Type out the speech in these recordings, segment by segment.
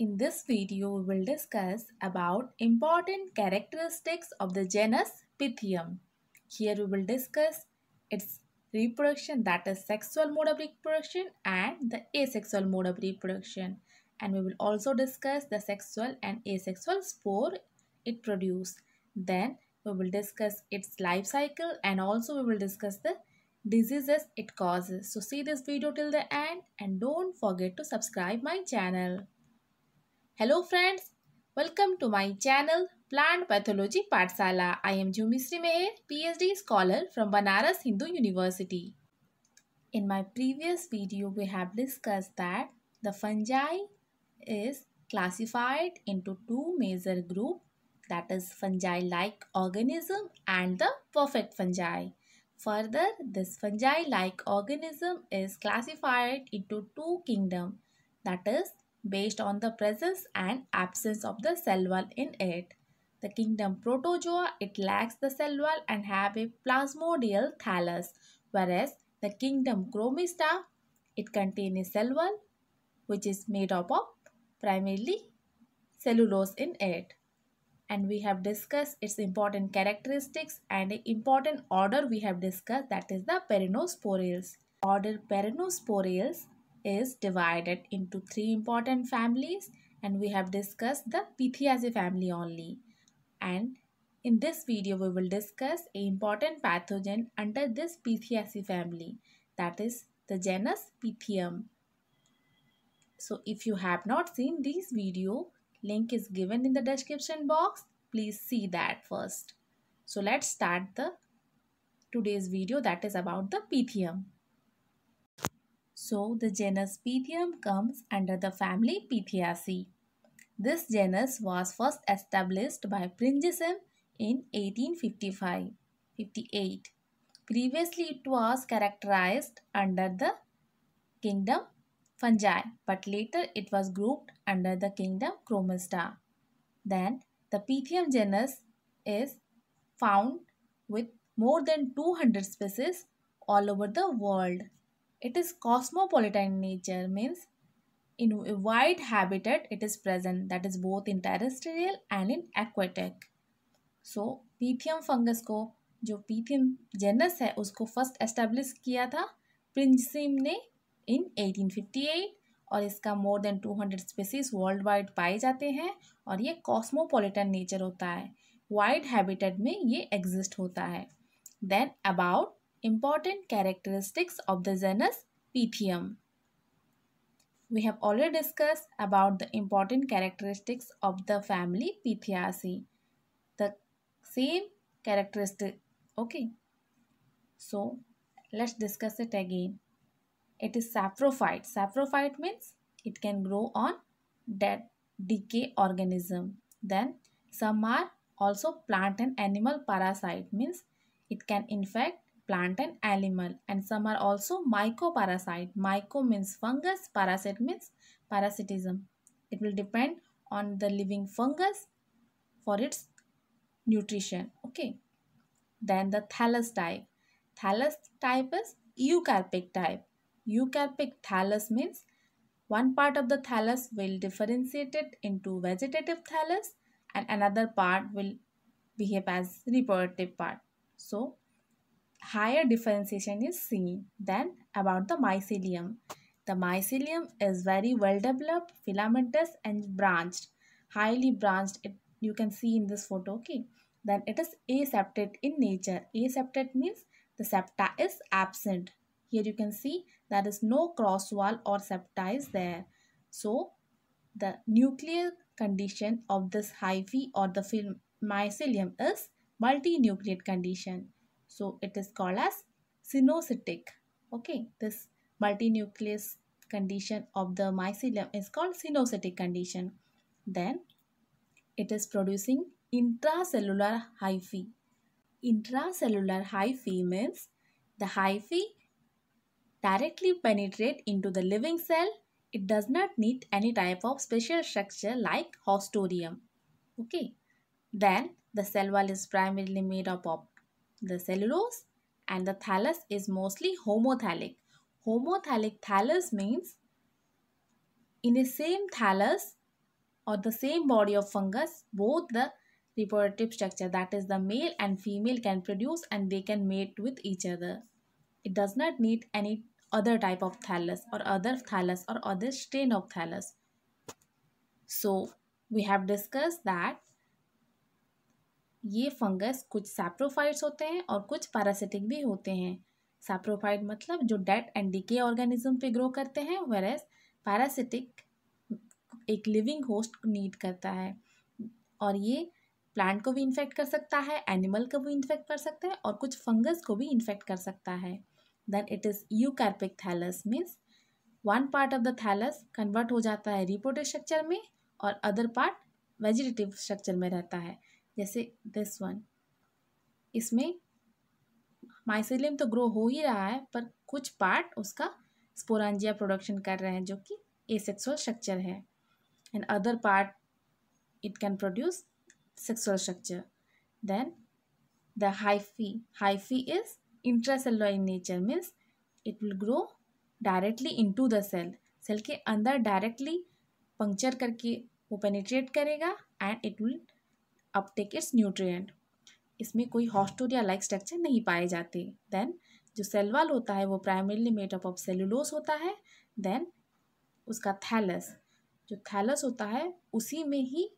In this video, we will discuss about important characteristics of the genus Pythium. Here we will discuss its reproduction that is sexual mode of reproduction and the asexual mode of reproduction. And we will also discuss the sexual and asexual spore it produces. Then we will discuss its life cycle and also we will discuss the diseases it causes. So see this video till the end and don't forget to subscribe my channel. Hello friends, welcome to my channel Plant Pathology Patsala. I am Jumisri Meher, PhD scholar from Banaras Hindu University. In my previous video, we have discussed that the fungi is classified into two major group that is fungi-like organism and the perfect fungi. Further, this fungi-like organism is classified into two kingdom that is based on the presence and absence of the cell wall in it. The kingdom Protozoa, it lacks the cell wall and have a plasmodial thallus, whereas the kingdom Chromista, it contains a cell wall which is made up of primarily cellulose in it. And we have discussed its important characteristics and important order we have discussed that is the perennosporials. Order perennosporials is divided into three important families and we have discussed the Pithiaceae family only. And in this video we will discuss an important pathogen under this Pithiaceae family that is the genus Pythium. So if you have not seen this video, link is given in the description box. Please see that first. So let's start the today's video that is about the Pythium. So the genus Pythium comes under the family Pythiaceae. This genus was first established by Pringsheim in 1855-58. Previously it was characterized under the kingdom Fungi but later it was grouped under the kingdom Chromista. Then the Pythium genus is found with more than 200 species all over the world. It is cosmopolitan in nature, means in a wide habitat it is present, that is both in terrestrial and in aquatic. So, Pythium fungus को जो Pythium genus है उसको first establish किया था प्रिंसिम ने इन 1858 और इसका more than 200 species world wide पाए जाते हैं और ये कॉस्मोपॉलिटन नेचर होता है वाइड हैबिटेट में ये एग्जिस्ट होता है then about Important characteristics of the genus Pythium. We have already discussed about the important characteristics of the family Pythiaceae. The same characteristic, okay. So, let's discuss it again. It is saprophyte. Saprophyte means it can grow on dead decay organism. Then some are also plant and animal parasite means it can infect plant and animal and some are also mycoparasite. Myco means fungus, parasite means parasitism. It will depend on the living fungus for its nutrition. Okay. Then the thallus type. Thallus type is eucarpic type. Eucarpic thallus means one part of the thallus will differentiate it into vegetative thallus and another part will behave as reproductive part. So, higher differentiation is seen than about the mycelium. The mycelium is very well developed, filamentous and branched, highly branched. It, you can see in this photo, okay. Then it is aseptate in nature. Aseptate means the septa is absent. Here you can see there is no cross wall or septa is there. So the nuclear condition of this hyphae or the mycelium is multinucleate condition. So it is called as synocitic. Okay, this multinucleus condition of the mycelium is called synocitic condition. Then it is producing intracellular hyphae. Intracellular hyphae means the hyphae directly penetrate into the living cell. It does not need any type of special structure like hostorium. Okay. Then the cell wall is primarily made up of the cellulose and the thallus is mostly homothallic. Homothallic thallus means in the same thallus or the same body of fungus, both the reproductive structure that is the male and female can produce and they can mate with each other. It does not need any other type of thallus or other thallus or other strain of thallus. So we have discussed that ये fungus कुछ saprophytes होते हैं और कुछ parasitic भी होते हैं saprophyte मतलब जो डेड एंड के ऑर्गेनिज्म पे ग्रो करते हैं वेरस पैरासिटिक एक लिविंग होस्ट नीड करता है और ये प्लांट को भी इन्फेक्ट कर सकता है एनिमल को भी इन्फेक्ट कर सकता है और कुछ फंगस को भी इन्फेक्ट कर सकता है then it is eucarpic thallus means one part of the thallus convert हो जाता है रिपोर्टिव स्ट्रक्चर में और अदर पार्ट वेजिटेटिव स्ट्रक्चर में रहता है जैसे दिस वन इसमें माइसिलियम तो ग्रो हो ही रहा है पर कुछ पार्ट उसका स्पोरांजिया प्रोडक्शन कर रहे हैं जो कि सेक्सुअल स्ट्रक्चर है and other part it produce sexual structure then the hyphae hyphae is intra is in nature means it will grow directly into the cell cell के अंदर डायरेक्टली पंक्चर करके वो पेनिट्रेट करेगा and it will uptake its nutrient इसमें कोई हॉस्टोर या like structure नहीं पाए जाते देन जो सेलवाल होता है वो प्राइमरीली अप ऑफ सेलुलोस होता है देन उसका थैलस जो थैलस होता है उसी में ही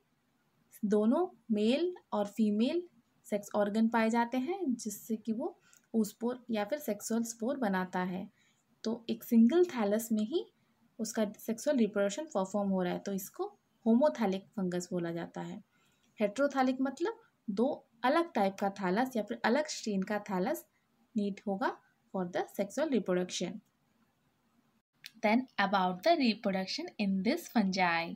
दोनों मेल और फीमेल सेक्स ऑर्गन पाए जाते हैं जिससे कि वो उसपोर या फिर सेक्सुअल स्पोर बनाता है तो एक सिंगल थैलस में ही उसका सेक्सुअल रिप्रोडक्शन परफॉर्म हो रहा है तो इसको होमोथैलिक फंगस बोला जाता है हेट्रोथालिक मतलब दो अलग टाइप का थालस या फिर अलग स्ट्रेन का थालस नीड होगा for the sexual reproduction then about the reproduction in this fungi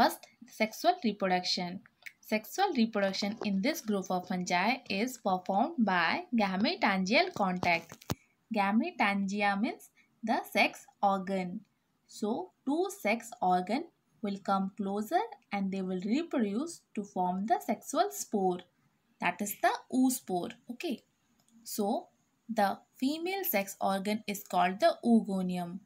first sexual reproduction sexual reproduction in this group of fungi is perform by gametangial contact gametangia means the sex organ so two sex organ will come closer and they will reproduce to form the sexual spore. That is the oospore. Okay. So, the female sex organ is called the oogonium.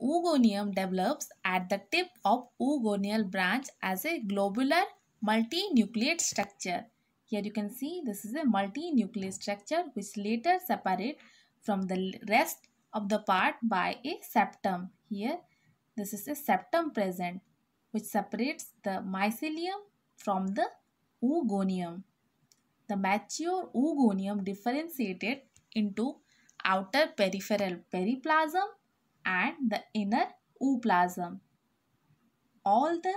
Oogonium develops at the tip of oogonial branch as a globular multinucleate structure. Here you can see this is a multinucleate structure which later separate from the rest of the part by a septum. Here this is a septum present which separates the mycelium from the oogonium. The mature oogonium differentiated into outer peripheral periplasm and the inner ooplasm. All the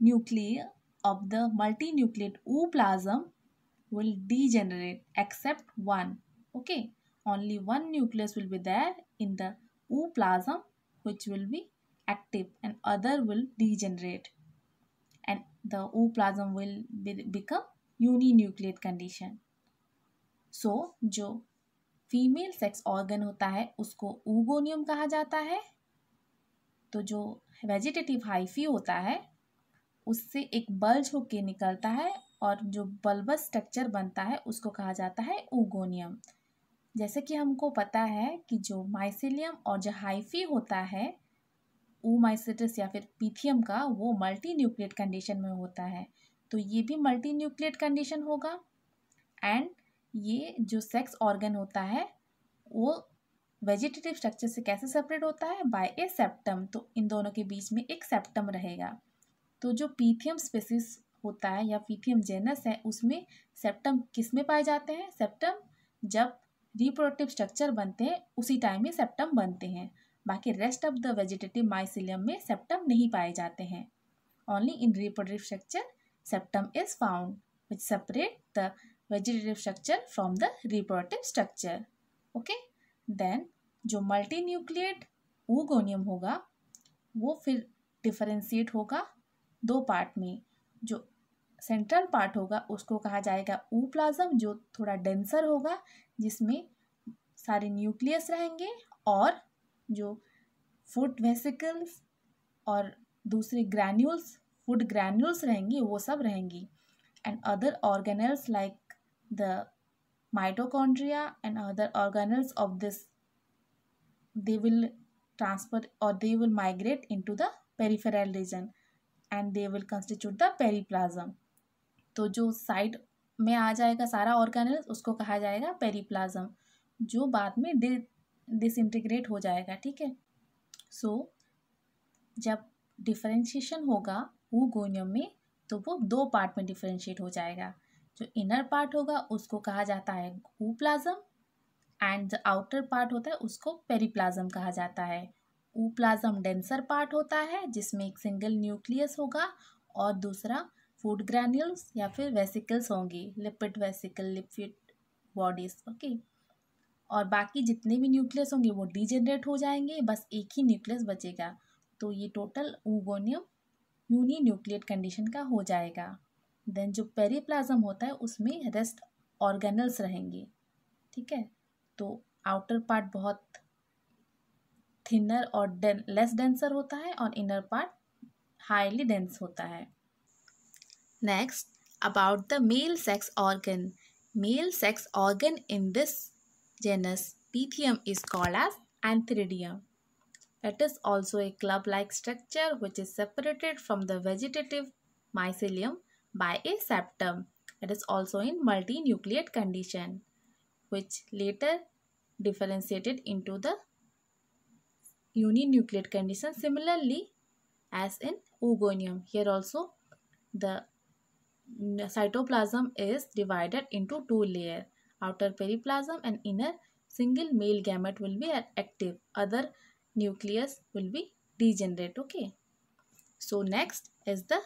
nuclei of the multinucleate ooplasm will degenerate except one. Okay, only one nucleus will be there in the ooplasm which will be active and other will degenerate and the ooplasm will be, become uninucleate condition so जो female sex organ होता है उसको oogonium कहा जाता है तो जो vegetative hyphae होता है उससे एक बल्ज होके nikalta hai और जो बल्बस स्ट्रक्चर बनता है उसको कहा जाता है ऊगोनियम जैसे कि हमको पता है कि जो माइसिलियम और जो हाइफी होता है ओमाइसिटिस या फिर पीथियम का वो मल्टी न्यूक्लियट कंडीशन में होता है तो ये भी मल्टी न्यूक्लियट कंडीशन होगा एंड ये जो सेक्स ऑर्गन होता है वो वेजिटेटिव स्ट्रक्चर से कैसे सेपरेट होता है बाय ए सेप्टम तो इन दोनों के बीच में एक सेप्टम रहेगा तो जो पीथियम स्पेसिस होता है या पीथियम जेनस है उसमें सेप्टम किस में पाए जाते हैं सेप्टम जब रिप्रोडक्टिव स्ट्रक्चर बनते हैं उसी टाइम में सेप्टम बनते हैं बाकी rest of the vegetative mycelium में सेप्टम नहीं पाए जाते हैं only in reproductive structure septum is found which separate the vegetative structure from the reproductive structure okay then जो मल्टी न्यूक्लियट ऊगोनियम होगा वो फिर डिफरेंशिएट होगा दो पार्ट में जो सेंट्रल पार्ट होगा उसको कहा जाएगा ऊ प्लाज्म जो थोड़ा डेंसर होगा जिसमें सारे न्यूक्लियस रहेंगे और जो फूड वेसिकल्स और दूसरे ग्रैन्यूल्स फूड ग्रैन्यूल्स रहेंगी वो सब रहेंगी and other organelles like the mitochondria and other organelles of this they will transfer और they will migrate into the peripheral region and they will constitute the periplasm तो जो side में आ जाएगा सारा ऑर्गेनल्स उसको कहा जाएगा पेरीप्लाजम जो बाद में डेट डिसइंटीग्रेट हो जाएगा ठीक है सो जब डिफरेंशिएशन होगा वो गोनियम में तो वो दो पार्ट में डिफरेंशिएट हो जाएगा जो इनर पार्ट होगा उसको कहा जाता है ऊप्लाज्म एंड जो आउटर पार्ट होता है उसको पेरीप्लाज्म कहा जाता है ऊप्लाज्म डेंसर पार्ट होता है जिसमें एक सिंगल न्यूक्लियस होगा और दूसरा फूड ग्रैन्यूल्स या फिर वेसिकल्स होंगी lipid vesicle lipid bodies okay और बाकी जितने भी न्यूक्लियस होंगे वो डिजेनरेट हो जाएंगे बस एक ही न्यूक्लियस बचेगा तो ये total oogonium uninucleate condition का हो जाएगा देन जो पेरीप्लाज्म होता है उसमें रेस्ट ऑर्गेनल्स रहेंगे ठीक है तो आउटर पार्ट बहुत थिनर और डेन लेस डेंसर होता है और इनर पार्ट हाईली डेंस होता है next about the male sex organ male sex organ in this genus Pythium is called as Anthridium. It is also a club-like structure which is separated from the vegetative mycelium by a septum. It is also in multinucleate condition which later differentiated into the uninucleate condition similarly as in Oogonium. Here also the cytoplasm is divided into two layers outer periplasm and inner single male gamete will be active other nucleus will be degenerate okay so next is the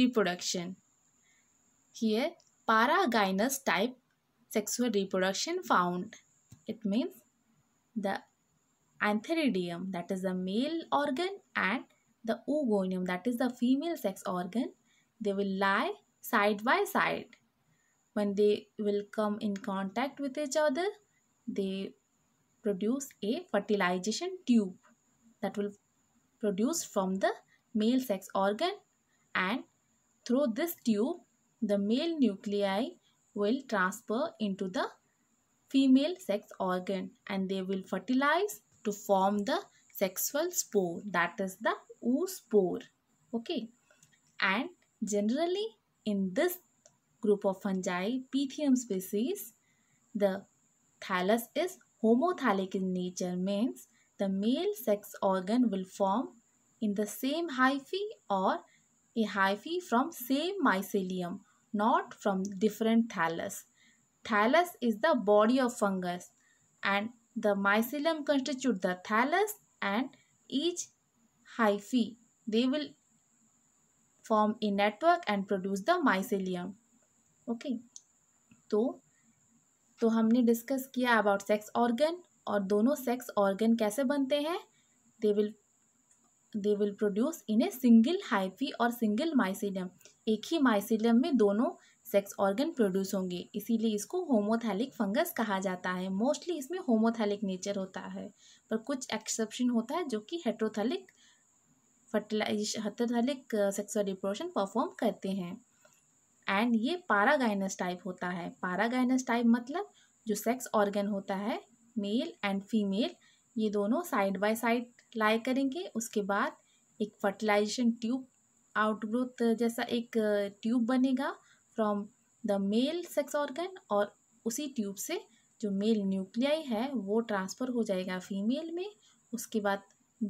reproduction here paragynous type sexual reproduction found it means the antheridium that is the male organ and the oogonium that is the female sex organ they will lie side by side when they will come in contact with each other they produce a fertilization tube that will produce from the male sex organ and through this tube the male nuclei will transfer into the female sex organ and they will fertilize to form the sexual spore that is the oospore okay and generally in this group of fungi, Pythium species. The thallus is homothalic in nature means the male sex organ will form in the same hyphae or a hyphae from same mycelium not from different thallus. Thallus is the body of fungus and the mycelium constitute the thallus and each hyphae they will form a network and produce the mycelium. Okay तो तो हमने discuss किया about sex organ और दोनों sex organ कैसे बनते हैं they will they will produce in a single hyphae और सिंगल माइसिलियम एक ही माइसिलियम में दोनों सेक्स ऑर्गन प्रोड्यूस होंगे इसीलिए इसको होमोथैलिक फंगस कहा जाता है मोस्टली इसमें होमोथैलिक नेचर होता है पर कुछ एक्सेप्शन होता है जो कि heterothallic fertilize heterothallic sexual reproduction perform करते हैं एंड ये पारागाइनस टाइप होता है पारागाइनस टाइप मतलब जो सेक्स ऑर्गन होता है मेल एंड फीमेल ये दोनों साइड बाय साइड लाई करेंगे उसके बाद एक फर्टिलाइजेशन ट्यूब आउटग्रोथ जैसा एक ट्यूब बनेगा from the male sex organ और उसी ट्यूब से जो मेल न्यूक्लियाई है वो ट्रांसफ़र हो जाएगा फीमेल में उसके बाद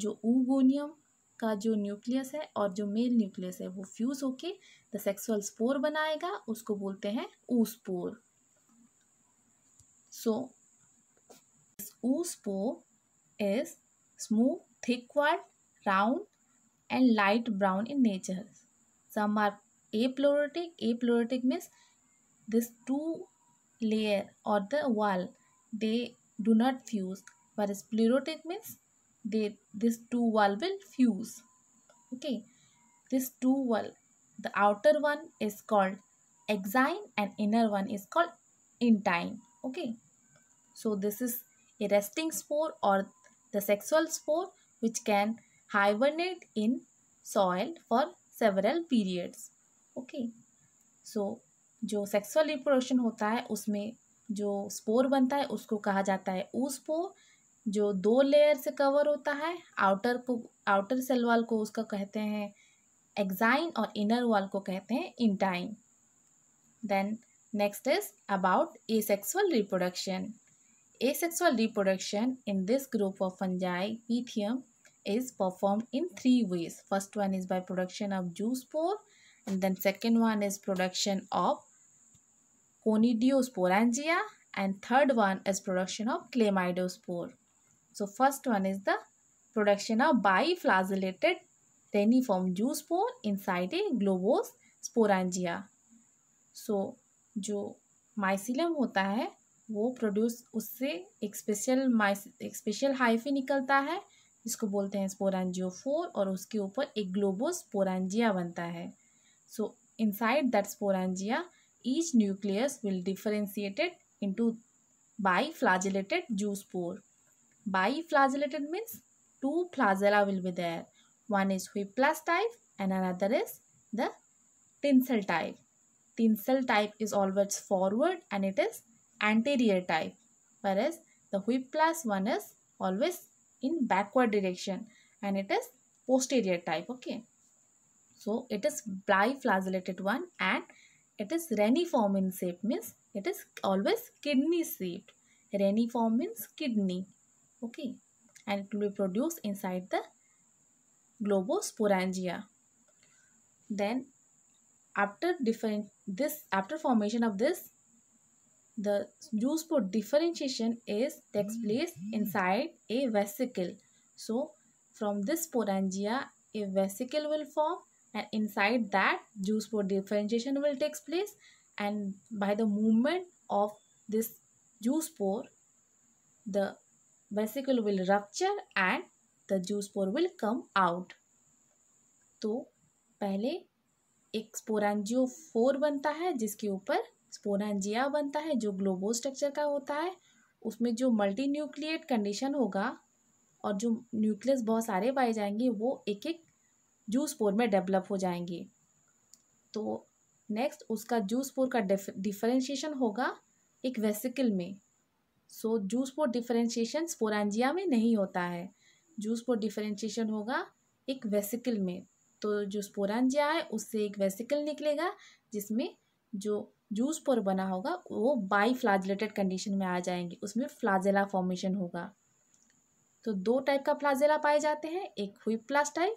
जो ऊगोनियम का जो न्यूक्लियस है और जो मेल न्यूक्लियस है वो फ्यूज होके द सेक्सुअल स्पोर बनाएगा उसको बोलते हैं ऊ so oospore is smooth thick walled round and light brown in nature some are aplerotic aplerotic means this two layer और the wall they do not fuse पर plerotic means they this two wall will fuse okay this two wall the outer one is called exine and inner one is called intine okay so this is a resting spore or the sexual spore which can hibernate in soil for several periods okay so जो sexual reproduction होता है उसमें जो spore बनता है उसको कहा जाता है ऊस्पोर जो दो लेयर से कवर होता है आउटर को आउटर सेल वाल को उसका कहते हैं एग्जाइन और इनर वाल को कहते हैं intine then next is about asexual reproduction asexual reproduction in this group of fungi Pythium is perform in three ways first one is by production of zoospore and then second one is production of conidiosporangia and third one is production of chlamydospore So first one is the production of biflagellated reniform juice spore inside a globose sporangia. So जो माइसिलम होता है वो produce उससे एक special माइस एक special hyphae निकलता है जिसको बोलते हैं स्पोरानजियो फोर और उसके ऊपर एक ग्लोबो स्पोरानजिया बनता है so inside that sporangia each nucleus will differentiated into biflagellated zoospore Biflagellated means two flagella will be there. One is whiplash type and another is the tinsel type. Tinsel type is always forward and it is anterior type. Whereas the whiplash one is always in backward direction and it is posterior type. Okay. So it is biflagellated one and it is reniform in shape means it is always kidney shaped. Reniform means kidney okay and it will be produced inside the globosporangia then after different this after formation of this the juice for differentiation is takes place inside a vesicle so from this sporangia a vesicle will form and inside that juice for differentiation will takes place and by the movement of this juice pore the vesicle will rupture and the juice pore will come out. तो पहले एक स्पोरेंजियो four बनता है जिसके ऊपर sporangia बनता है जो ग्लोबो स्ट्रक्चर का होता है उसमें जो मल्टी न्यूक्लिएट कंडीशन होगा और जो न्यूक्लियस बहुत सारे पाए जाएंगे वो एक एक जूस पोर में डेवलप हो जाएंगे तो नेक्स्ट उसका जूस पोर का डिफरेंशिएशन होगा एक वेसिकल में so zoospore differentiation sporangia में नहीं होता है जूस पोर डिफ्रेंशिएशन होगा एक वेसिकल में तो जो स्पोरेंजिया है उससे एक वेसिकल निकलेगा जिसमें जो जूस पोर बना होगा वो बाई फ्लाजलेटेड कंडीशन में आ जाएंगे उसमें फ्लाजेला फॉर्मेशन होगा तो दो टाइप का फ्लाजेला पाए जाते हैं एक हुई प्लास टाइप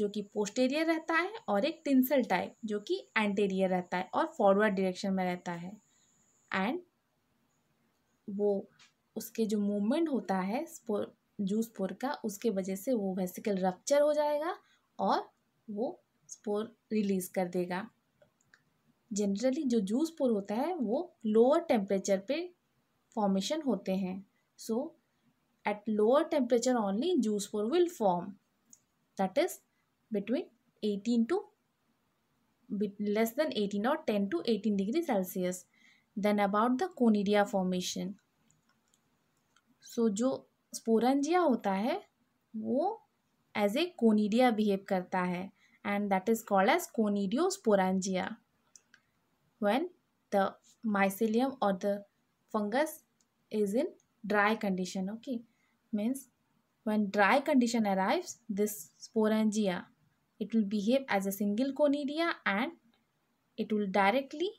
जो कि पोस्टेरियर रहता है और एक टिंसल टाइप जो कि एंटेरियर रहता है और फॉरवर्ड डायरेक्शन में रहता है एंड वो उसके जो मूवमेंट होता है स्पोर जू स्पोर का उसके वजह से वो वेसिकल रप्चर हो जाएगा और वो स्पोर रिलीज कर देगा जनरली जो जू स्पोर होता है वो लोअर टेम्परेचर पे फॉर्मेशन होते हैं so at lower temperature only zoospore will form that is between eighteen to less than eighteen और ten to eighteen degree Celsius then about the conidia formation so जो sporangia होता है वो as a conidia behave करता है and that is called as conidiosporangia when the mycelium और the fungus is in dry condition okay means when dry condition arrives this sporangia it will behave as a single conidia and it will directly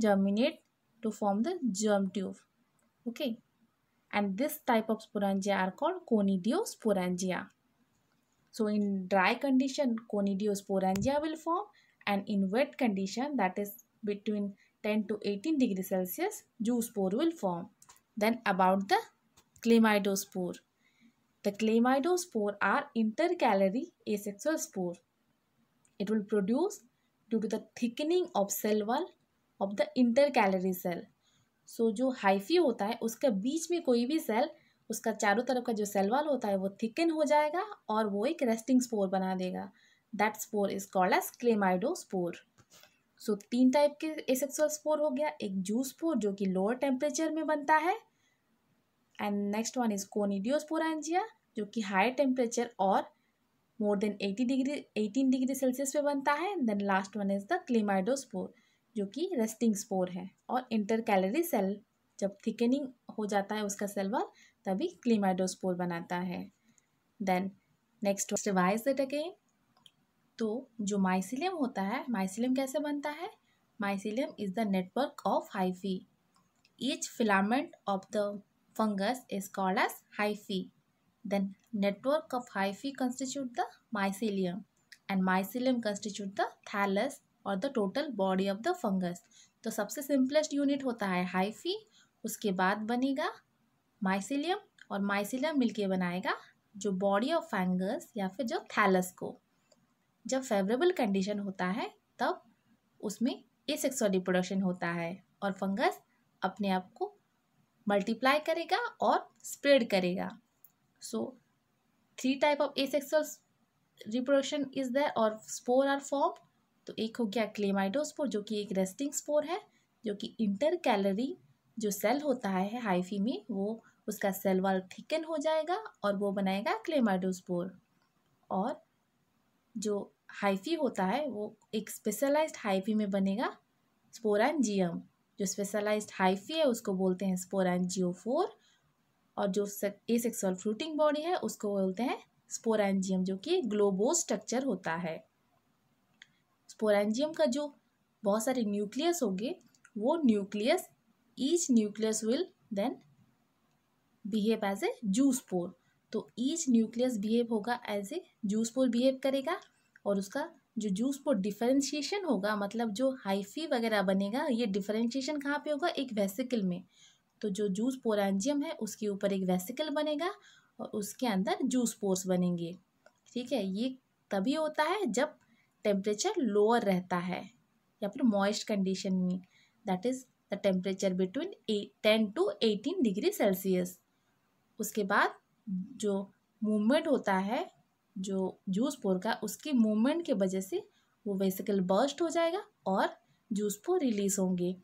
germinate to form the germ tube. Okay. And this type of sporangia are called conidiosporangia. So in dry condition, conidiosporangia will form and in wet condition that is between 10 to 18 degree Celsius, zoospore will form. Then about the chlamydospore. The chlamydospore are intercalary asexual spore. It will produce due to the thickening of cell wall of the intercalary cell so जो hyphae होता है उसके बीच में कोई भी cell उसका चारों तरफ का जो सेल वाल होता है वो थिकन हो जाएगा और वो एक रेस्टिंग स्पोर बना देगा that spore is called as chlamydospore so तीन टाइप के एसेक्सुअल स्पोर हो गया एक जू स्पोर जो कि लोअर टेम्परेचर में बनता है and next one is angia जो कि हाई टेम्परेचर और more than eighty degree eighteen degree Celsius पे बनता है then last one is the chlamydospore जो कि रेस्टिंग स्पोर है और इंटरकैलरी सेल जब थिकनिंग हो जाता है उसका सेल वॉल तभी क्लीमाइडोस्पोर बनाता है then next wise that again तो जो माइसिलियम होता है माइसिलियम कैसे बनता है mycelium is the network of hyphae each filament of the fungus is called as hyphae then network of hyphae constitute the mycelium and mycelium constitute the thallus और the total body of the fungus तो सबसे simplest unit होता है hyphae उसके बाद बनेगा mycelium और mycelium मिलके बनाएगा जो बॉडी ऑफ फंगस या फिर जो थैलस को जब फेवरेबल कंडीशन होता है तब उसमें एसेक्सुअल रिप्रोडक्शन होता है और फंगस अपने आप को मल्टीप्लाई करेगा और स्प्रेड करेगा so three type of a reproduction is the और स्पोर आर फॉर्म्ड तो एक हो गया क्लेमाइडोस्पोर जो कि एक रेस्टिंग स्पोर है जो कि इंटर कैलरी जो सेल होता है हाइफी में वो उसका सेल वाल थिकन हो जाएगा और वो बनाएगा क्लेमाइडोस्पोर और जो हाइफी होता है वो एक स्पेशलाइज्ड हाइफी में बनेगा स्पोरानजियम जो स्पेशलाइज्ड हाइफी है उसको बोलते हैं फोर और जो ए सेक्सुअल फ्रूटिंग बॉडी है उसको बोलते हैं स्पोरानजियम जो कि ग्लोबो स्ट्रक्चर होता है स्पोरेंजियम का जो बहुत सारे न्यूक्लियस होंगे वो nucleus each nucleus will then behave as a zoospore तो ईच न्यूक्लियस बिहेव होगा एज ए जूसपोर बिहेव करेगा और उसका जो जूस पोर डिफरेंशिएशन होगा मतलब जो हाइफी वगैरह बनेगा ये डिफ्रेंशिएशन कहाँ पे होगा एक वेसिकल में तो जो जूस पोरेंजियम है उसके ऊपर एक वेसिकल बनेगा और उसके अंदर जूस पोर्स बनेंगे ठीक है ये तभी होता है जब टेम्परेचर लोअर रहता है या फिर मॉइस्ट कंडीशन में that is the temperature between ten to eighteen degree Celsius उसके बाद जो मूवमेंट होता है जो जूस पोर का उसकी मूवमेंट के वजह से वो वेसिकल बर्स्ट हो जाएगा और जूस पोर रिलीज होंगे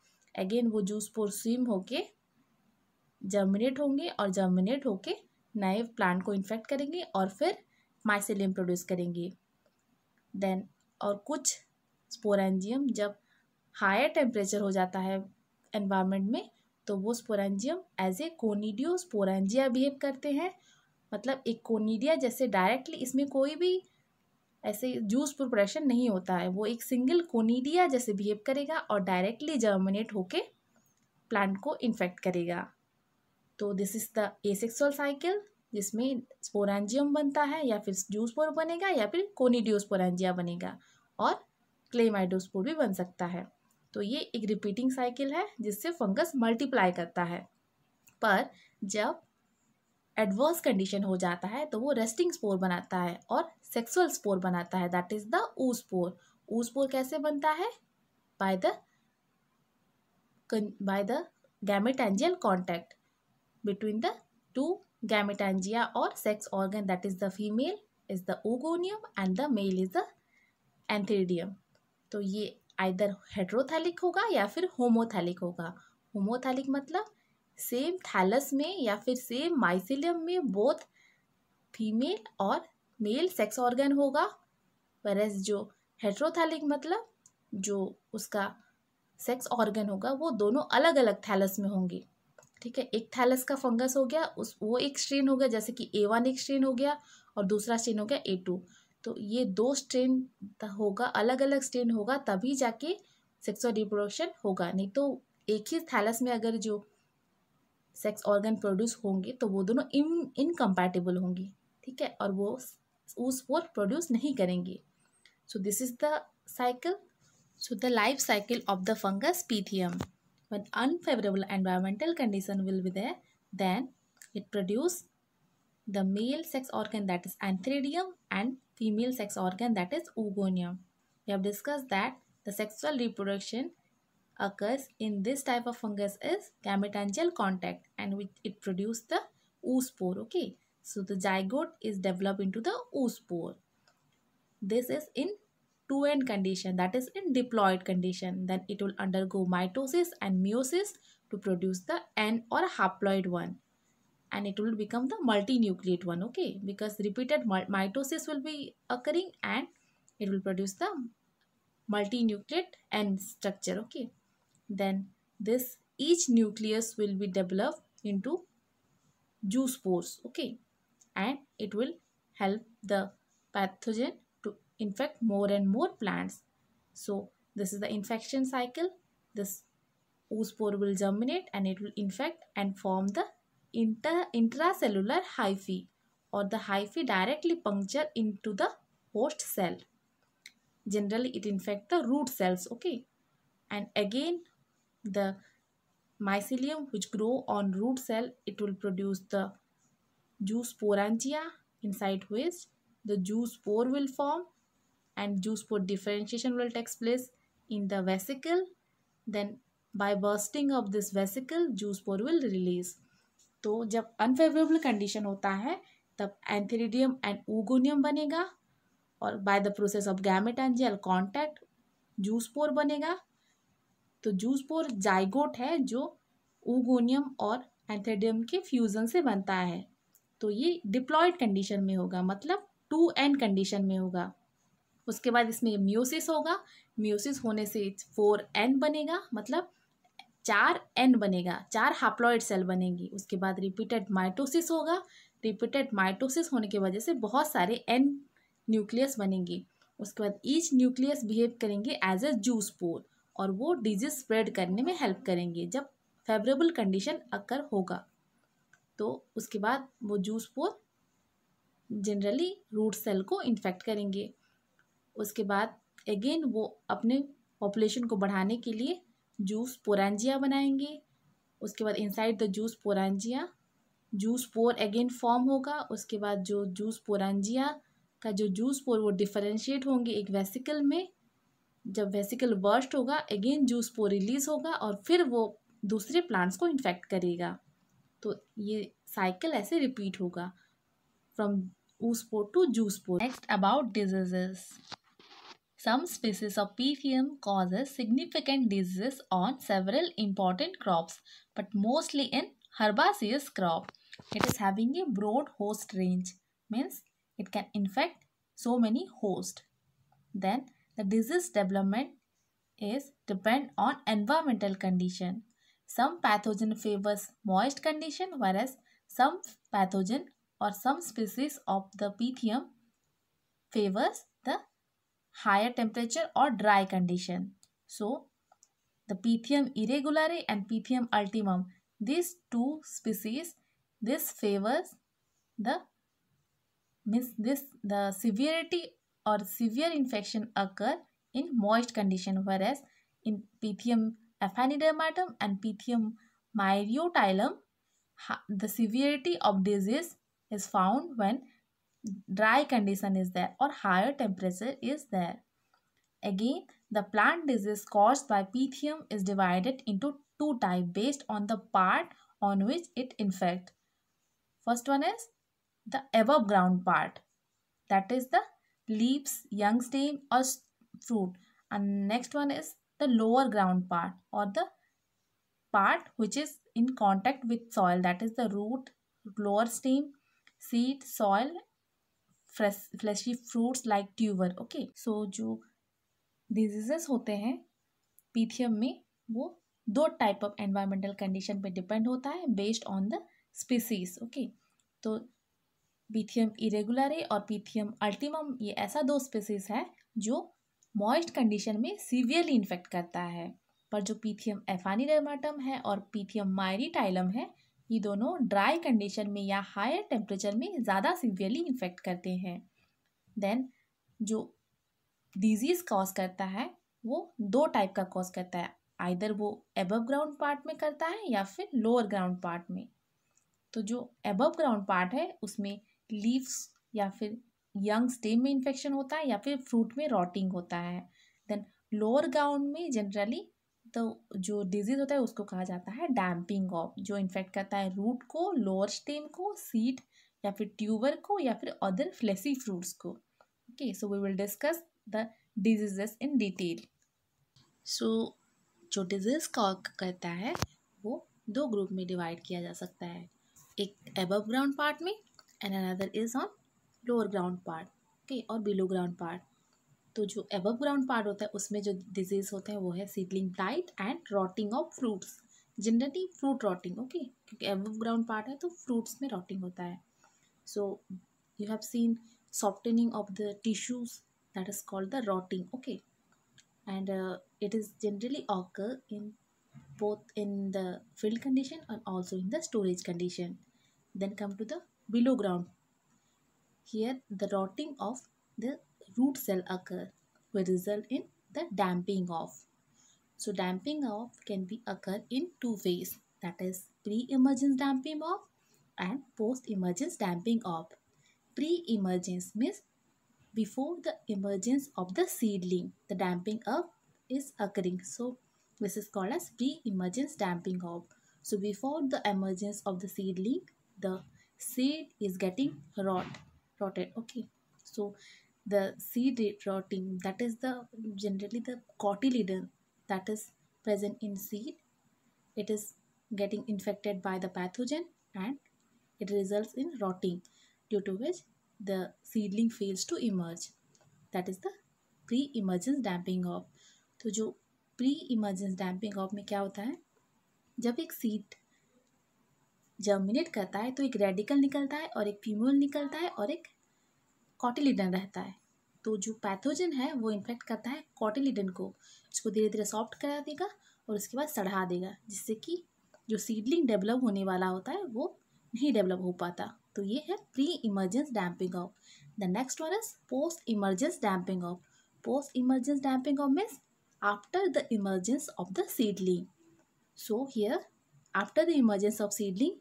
अगेन वो जूस पोर स्विम होके जर्मिनेट होंगे और जर्मिनेट होके नए प्लांट को इन्फेक्ट करेंगे और फिर माइसिलियम प्रोड्यूस करेंगे देन और कुछ स्पोरेंजियम जब हायर टेम्परेचर हो जाता है एनवायरनमेंट में तो वो sporangium as a conidiosporangia behave करते हैं मतलब एक कोनीडिया जैसे डायरेक्टली इसमें कोई भी ऐसे जूस प्रोपरेशन नहीं होता है वो एक सिंगल कोनीडिया जैसे बिहेव करेगा और डायरेक्टली जर्मिनेट होके प्लांट को इन्फेक्ट करेगा तो this is the asexual cycle जिसमें स्पोरेंजियम बनता है या फिर जूसपोर बनेगा या फिर कोनीडियोस्पोरेंजिया बनेगा और क्लेमाइडोस्पोर भी बन सकता है तो ये एक रिपीटिंग साइकिल है जिससे फंगस मल्टीप्लाई करता है पर जब एडवर्स कंडीशन हो जाता है तो वो रेस्टिंग स्पोर बनाता है और सेक्सुअल स्पोर बनाता है that is the oospore oospore कैसे बनता है by the by the gametangial contact between the two gametangia or sex organ that is the female is the oogonium and the male is the antheridium तो ये either heterothallic होगा या फिर homothallic होगा homothallic मतलब सेम थैलस में या फिर सेम माइसिलियम में बोथ फीमेल और मेल सेक्स ऑर्गन होगा वरस जो हेट्रोथैलिक मतलब जो उसका सेक्स ऑर्गन होगा वो दोनों अलग अलग थैलस में होंगे ठीक है एक थैलस का फंगस हो गया उस वो एक स्ट्रेन हो गया जैसे कि ए वन एक स्ट्रेन हो गया और दूसरा स्ट्रेन हो गया ए टू तो ये दो स्ट्रेन होगा अलग अलग स्ट्रेन होगा तभी जाके सेक्सुअल रिप्रोडक्शन होगा नहीं तो एक ही थैलस में अगर जो सेक्स ऑर्गन प्रोड्यूस होंगे तो वो दोनों इन इनकम्पैटिबल होंगी ठीक है और वो उस वो प्रोड्यूस नहीं करेंगे so this is the cycle so the life cycle of the fungus Pythium when unfavorable environmental condition will be there then it produce the male sex organ that is antheridium and female sex organ that is oogonium. We have discussed that the sexual reproduction occurs in this type of fungus is gametangial contact and it produce the oospore. Okay. So the zygote is developed into the oospore. This is in Two n condition that is in diploid condition then it will undergo mitosis and meiosis to produce the n or haploid one and it will become the multinucleate one okay because repeated mitosis will be occurring and it will produce the multinucleate n structure okay then this each nucleus will be developed into juice spores okay and it will help the pathogen infect more and more plants. So this is the infection cycle. This oospore will germinate and it will infect and form the inter intracellular hyphae or the hyphae directly puncture into the host cell. Generally it infects the root cells. Okay. And again the mycelium which grow on root cell it will produce the juice porangia inside which the juice spore will form and juice for differentiation will takes place in the vesicle then by bursting of this vesicle juice pore will release तो जब unfavourable condition होता है तब antheridium and oogonium बनेगा और by the process of gametangial contact zoospore बनेगा तो juice पोर zygote है जो ओगोनियम और एंथेडियम के फ्यूज़न से बनता है तो ये डिप्लॉयड कंडीशन में होगा मतलब टू एंड कंडीशन में होगा उसके बाद इसमें म्यूसिस होगा म्यूसिस होने से फोर एन बनेगा मतलब चार एन बनेगा चार हाप्लॉइड सेल बनेगी उसके बाद रिपीटेड माइटोसिस होगा रिपीटेड माइटोसिस होने की वजह से बहुत सारे एन न्यूक्लियस बनेंगे उसके बाद ईच न्यूक्लियस बिहेव करेंगे एज ए जूस पोर और वो डिजीज स्प्रेड करने में हेल्प करेंगे जब फेवरेबल कंडीशन अक्कर होगा तो उसके बाद वो zoospore generally root cell को इन्फेक्ट करेंगे उसके बाद अगेन वो अपने पॉपुलेशन को बढ़ाने के लिए जूस पोरेंजिया बनाएंगे उसके बाद inside the zoosporangia zoospore again form होगा उसके बाद जो जूस पोरेंजिया का जो जूस पोर वो डिफरेंशिएट होंगे एक वेसिकल में जब वेसिकल बर्स्ट होगा अगेन जूस पोर रिलीज़ होगा और फिर वो दूसरे प्लांट्स को इन्फेक्ट करेगा तो ये साइकिल ऐसे रिपीट होगा from spore to spore next about diseases Some species of PPM causes significant diseases on several important crops, but mostly in herbaceous crop. It is having a broad host range, means it can infect so many hosts. Then the disease development is depend on environmental condition. Some pathogen favors moist condition whereas some pathogen or some species of the Pythium favors higher temperature or dry condition. So, the Pythium irregulare and Pythium ultimum, these two species, this favors the means this the severity or severe infection occur in moist condition whereas in Pythium aphanidermatum and Pythium myriotylum the severity of disease is found when dry condition is there or higher temperature is there. Again, the plant disease caused by Pythium is divided into two types based on the part on which it infects. First one is the above ground part that is the leaves, young stem or fruit and next one is the lower ground part or the part which is in contact with soil that is the root, lower stem, seed, soil fleshy fruits like tuber okay so जो diseases होते हैं Pythium में वो दो type of environmental condition पे depend होता है based on the species okay तो पीथियम है और पीथियम अल्टीमम ये ऐसा दो स्पीसीज है जो मॉइस्ट कंडीशन में सीवियरली इन्फेक्ट करता है पर जो पीथियम एफानी डर्माटम है और पीथियम टाइलम है ये दोनों ड्राई कंडीशन में या हायर टेम्परेचर में ज़्यादा सिवियरली इन्फेक्ट करते हैं देन जो डिजीज़ कॉज करता है वो दो टाइप का कॉज करता है आइदर वो एबव ग्राउंड पार्ट में करता है या फिर लोअर ग्राउंड पार्ट में तो जो एबव ग्राउंड पार्ट है उसमें लीव्स या फिर यंग स्टेम में इन्फेक्शन होता है या फिर फ्रूट में रॉटिंग होता है देन लोअर ग्राउंड में जनरली तो जो डिजीज़ होता है उसको कहा जाता है डैम्पिंग ऑफ जो इन्फेक्ट करता है रूट को लोअर स्टेम को सीड या फिर ट्यूबर को या फिर अदर फ्लेसी फ्रूट्स को okay so we will discuss the diseases in detail so जो डिजीज़ का करता है वो दो ग्रुप में डिवाइड किया जा सकता है एक एबव ग्राउंड पार्ट में and another is on lower ground part okay और बिलो ग्राउंड पार्ट तो जो एवर ब्राउन पार्ट होता है उसमें जो डिजीज होते हैं वो है सीडलिंग टाइट and rotting of fruits generally fruit rotting okay क्योंकि एवर ग्राउन पार्ट है तो फ्रूट्स में रॉटिंग होता है so you have seen softening of the tissues that is called the rotting okay and it is generally occur in both in the field condition and also in the storage condition then come to the below ground here the rotting of the root cell occur will result in the damping off. So damping off can be occur in two ways that is pre-emergence damping off and post-emergence damping off. Pre-emergence means before the emergence of the seedling the damping off is occurring. So this is called as pre-emergence damping off. So before the emergence of the seedling the seed is getting rot rotted okay so the seed rotting that is the generally the cotyledon that is present in seed it is getting infected by the pathogen and it results in rotting due to which the seedling fails to emerge that is the pre emergence damping off तो जो pre emergence damping of में क्या होता है जब एक seed germinate करता है तो एक रेडिकल निकलता है और एक फ्यूमोल निकलता है और एक कॉटिलीडन रहता है तो जो पैथोजन है वो इन्फेक्ट करता है कॉटिलिडन को इसको धीरे धीरे सॉफ्ट करा देगा और उसके बाद सड़ा देगा जिससे कि जो सीडलिंग डेवलप होने वाला होता है वो नहीं डेवलप हो पाता तो ये है pre emergence damping off the next one is post emergence damping off post emergence damping off means after the emergence of the seedling so here after the emergence of seedling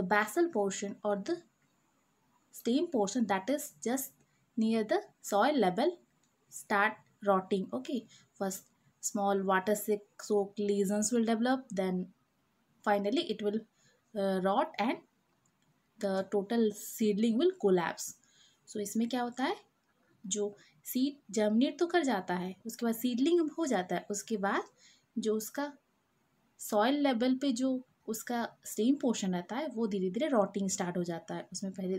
the basal portion और the steam portion that is just near the soil level start rotting okay first small water sick soaked lesions will develop then finally it will uh, rot and the total seedling will collapse so isme kya hota hai jo seed germinate to kar jata hai uske baad seedling ho jata hai uske baad jo uska soil level pe jo उसका stem portion रहता है वो धीरे धीरे rotting start हो जाता है उसमें पहले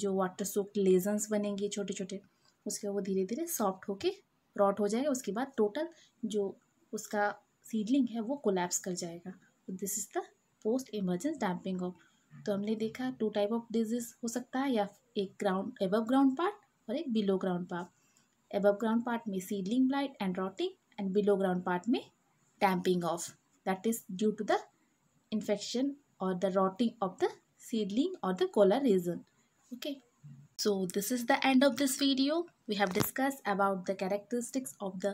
जो वाटर सोक्ड लेजन्स बनेंगे छोटे छोटे उसके वो धीरे धीरे सॉफ्ट होके रॉट हो जाएगा उसके बाद टोटल जो उसका सीडलिंग है वो कोलैप्स कर जाएगा this is the post emergence damping off तो हमने देखा टू टाइप ऑफ डिजीज हो सकता है या एक ग्राउंड एबव ग्राउंड पार्ट और एक below ground part above ground part में seedling blight and rotting and below ground part में damping off that is due to the infection और the rotting of the seedling और the collar region okay so this is the end of this video we have discussed about the characteristics of the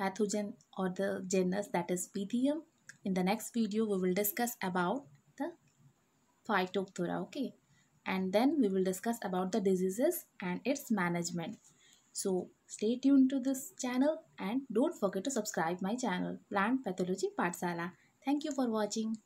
pathogen or the genus that is Pythium. In the next video, we will discuss about the Phytophthora, okay? And then we will discuss about the diseases and its management. So, stay tuned to this channel and don't forget to subscribe my channel, Plant Pathology Partsala. Thank you for watching.